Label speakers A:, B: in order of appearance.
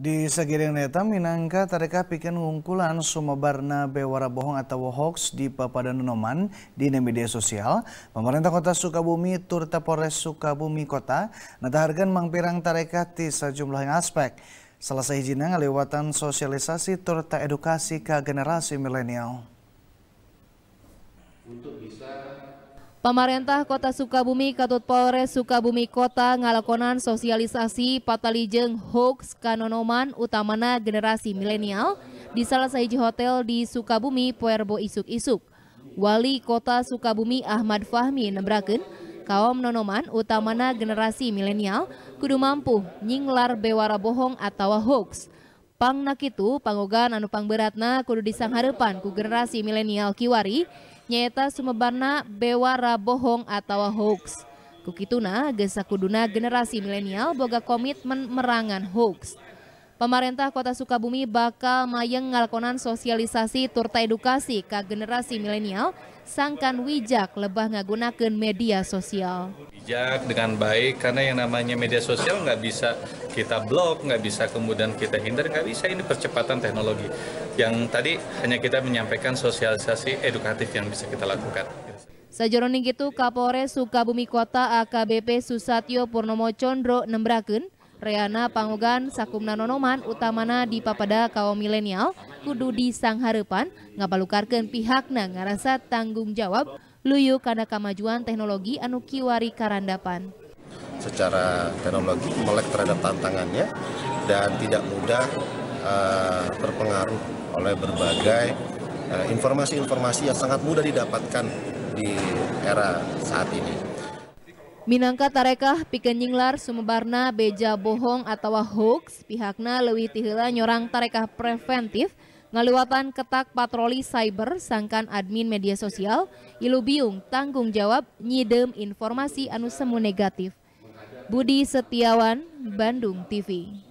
A: Di segiring neta, minangka tareka pikan ngungkulan sumebarna bewara bohong atau hoax di papadan noman di media sosial. Pemerintah kota Sukabumi, Turta Polres Sukabumi Kota, natahargan mangpirang tareka di sejumlah aspek. Salah sahijina ngalewatan sosialisasi turta edukasi ke generasi milenial.
B: Untuk bisa Pemerintah Kota Sukabumi Katut Polres Sukabumi Kota ngalakonan sosialisasi patalijeng hoax kanonoman utamana generasi milenial di salah satu hotel di Sukabumi Puerbo Isuk-Isuk. Wali Kota Sukabumi Ahmad Fahmi nebraken kaum nonoman utamana generasi milenial kudu mampu nyinglar bewara bohong atau hoax. Pangna itu pangogan anu pangberatna kudu disanghareupan ku generasi milenial kiwari nyaeta sumebarna bewara bohong atau hoax. Kukituna gesa kuduna generasi milenial boga komitmen merangan hoax. Pemerintah Kota Sukabumi bakal mayeng ngalakonan sosialisasi turta edukasi ke generasi milenial sangkan wijak lebah ngagunakan media sosial.
C: Bijak dengan baik karena yang namanya media sosial nggak bisa kita blok, nggak bisa kemudian kita hindar, nggak bisa ini percepatan teknologi. Yang tadi hanya kita menyampaikan sosialisasi edukatif yang bisa kita lakukan.
B: Sajaroni gitu Kapolres Sukabumi Kota AKBP Susatyo Purnomo Condro Nembraken. Reana Pangogan, Sakumna Nonoman utamana di papada kaum milenial kudu di sang harapan ngabalukarkan pihakna ngarasa tanggung jawab luyu karena kemajuan teknologi anu kiwari karandapan.
D: Secara teknologi melek terhadap tantangannya dan tidak mudah uh, terpengaruh oleh berbagai eh, informasi-informasi uh, -informasi yang sangat mudah didapatkan di era saat ini.
B: Minangka tarekah pikenyinglar sumebarna beja bohong atau hoax, pihakna lewih tihela nyorang tarekah preventif, ngaluatan ketak patroli cyber sangkan admin media sosial, ilubiung tanggung jawab nyidem informasi anu semu negatif. Budi Setiawan, Bandung TV.